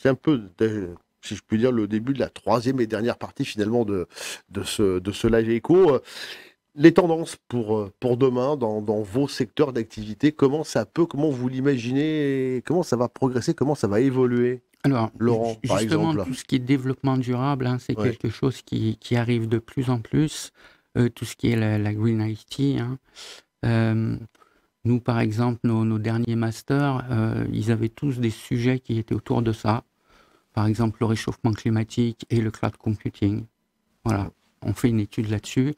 C'est un peu, si je puis dire, le début de la troisième et dernière partie finalement de, de, ce, de ce live écho. Euh, les tendances pour, euh, pour demain dans, vos secteurs d'activité, comment ça peut, comment vous l'imaginez, comment ça va progresser, comment ça va évoluer alors, Laurent, justement, tout ce qui est développement durable, hein, c'est quelque chose qui, arrive de plus en plus. Euh, tout ce qui est la, Green IT. Hein. nous, par exemple, nos, derniers masters, ils avaient tous des sujets qui étaient autour de ça par exemple le réchauffement climatique et le cloud computing. Voilà, on fait une étude là-dessus,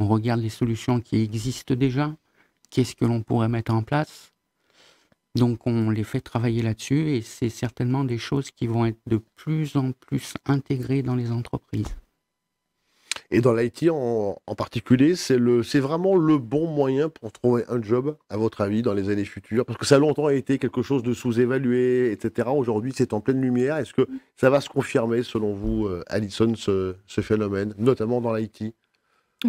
on regarde les solutions qui existent déjà, qu'est-ce que l'on pourrait mettre en place. Donc on les fait travailler là-dessus et c'est certainement des choses qui vont être de plus en plus intégrées dans les entreprises. Et dans l'IT en, particulier, c'est vraiment le bon moyen pour trouver un job, à votre avis, dans les années futures Parce que ça a longtemps été quelque chose de sous-évalué, etc. Aujourd'hui, c'est en pleine lumière. Est-ce que ça va se confirmer, selon vous, euh, Alison, ce, ce phénomène, notamment dans l'IT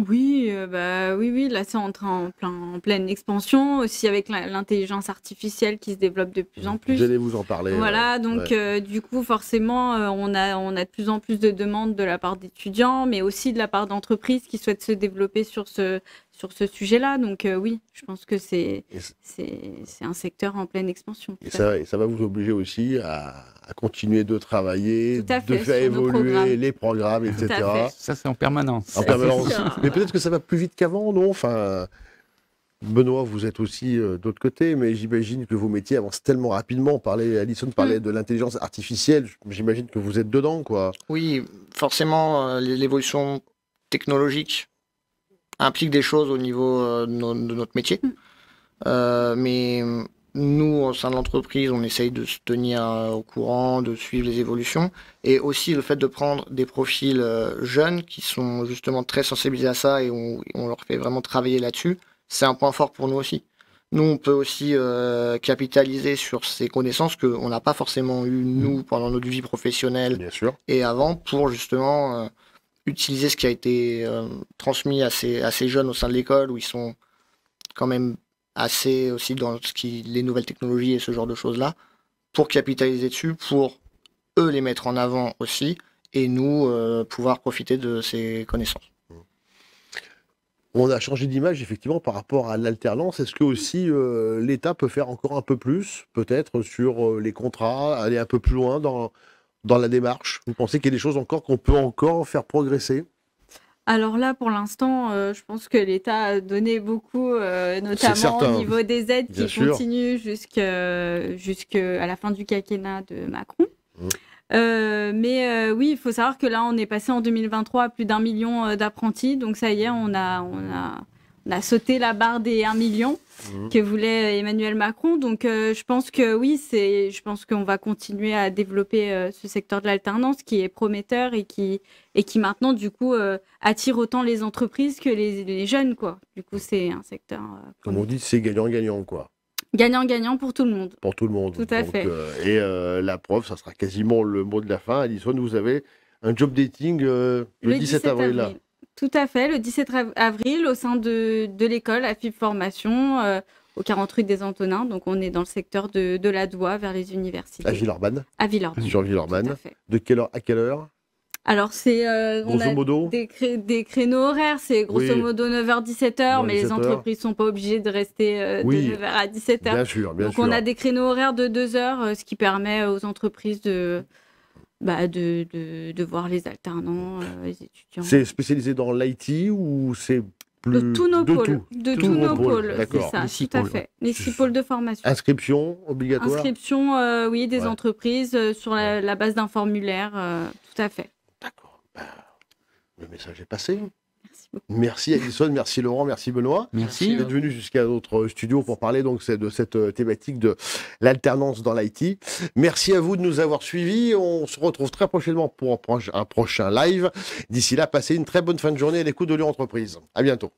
oui, euh, bah, oui, oui, là, c'est en train en plein en pleine expansion aussi avec l'intelligence artificielle qui se développe de plus en mm. plus. J'allais vous en parler. Euh, voilà, donc euh, du coup, forcément, on a on a de plus en plus de demandes de la part d'étudiants, mais aussi de la part d'entreprises qui souhaitent se développer sur ce sur ce sujet-là. Donc oui, je pense que c'est c'est c'est un secteur en pleine expansion. ça et ça va vous obliger aussi à à continuer de travailler, de faire évoluer les programmes, etc. Ça, c'est en permanence. En permanence. Mais peut-être que ça va plus vite qu'avant, non enfin, Benoît, vous êtes aussi euh, d'autre côté, mais j'imagine que vos métiers avancent tellement rapidement. parler Alison mm. parlait de l'intelligence artificielle, j'imagine que vous êtes dedans, quoi. Oui, forcément, euh, l'évolution technologique implique des choses au niveau euh, de, notre métier. Mm. mais nous, au sein de l'entreprise, on essaye de se tenir euh, au courant, de suivre les évolutions. Et aussi le fait de prendre des profils euh, jeunes qui sont justement très sensibilisés à ça et on, leur fait vraiment travailler là-dessus, c'est un point fort pour nous aussi. Nous, on peut aussi euh, capitaliser sur ces connaissances qu'on n'a pas forcément eues, nous, mm. pendant notre vie professionnelle Bien sûr. et avant, pour justement utiliser ce qui a été transmis à ces, à ces jeunes au sein de l'école où ils sont quand même assez aussi dans ce qui, les nouvelles technologies et ce genre de choses-là, pour capitaliser dessus, pour eux les mettre en avant aussi, et nous euh, pouvoir profiter de ces connaissances. On a changé d'image effectivement par rapport à l'alternance. Est-ce que aussi euh, l'État peut faire encore un peu plus, peut-être sur euh, les contrats, aller un peu plus loin dans, dans la démarche Vous pensez qu'il y a des choses encore qu'on peut encore faire progresser alors là, pour l'instant, euh, je pense que l'État a donné beaucoup, euh, notamment au niveau des aides qui continuent jusqu'à la fin du quinquennat de Macron. Mmh. Euh, mais oui, il faut savoir que là, on est passé en 2023 à plus d'un million d'apprentis. Donc ça y est, on a, on a on a sauté la barre des 1 million mhm. que voulait Emmanuel Macron. Donc euh, je pense que oui, c'est, je pense qu'on va continuer à développer euh, ce secteur de l'alternance qui est prometteur et qui, et qui maintenant du coup euh, attire autant les entreprises que les, jeunes quoi. Du coup c'est un secteur. Comme on dit, c'est gagnant-gagnant quoi. Gagnant-gagnant pour tout le monde. Pour tout le monde. Tout à fait. et la preuve, ça sera quasiment le mot de la fin. Alison, vous avez un job dating le, 17, avril. avril. Tout à fait, le 17 avril, au sein de, l'école Afip Formation, euh, au 48 des Antonins. Donc, on est dans le secteur de, la Doua vers les universités. À Villeurbanne À Villeurbanne. Villeurbanne. De quelle heure à quelle heure alors, c'est. Euh, des, créneaux horaires, c'est grosso modo 9h, 17h, mais les entreprises ne sont pas obligées de rester euh, de 9h à 17h. Bien sûr, bien Donc, on a des créneaux horaires de 2h, ce qui permet aux entreprises de bah, de, de, de, voir les alternants, euh, les étudiants. C'est spécialisé dans l'IT ou c'est plus... De tous nos pôles. De tous nos pôles, c'est ça, six tout à fait. Les six pôles de formation. Inscription obligatoire Inscription, euh, oui, des entreprises euh, sur la, base d'un formulaire, tout à fait. D'accord. Bah, le message est passé. Merci Alison, merci Laurent, merci Benoît. Merci. Vous venu jusqu'à notre studio pour parler donc de cette euh, thématique de l'alternance dans l'IT. Merci à vous de nous avoir suivis. On se retrouve très prochainement pour un prochain live. D'ici là, passez une très bonne fin de journée à l'écoute de Entreprise. À bientôt.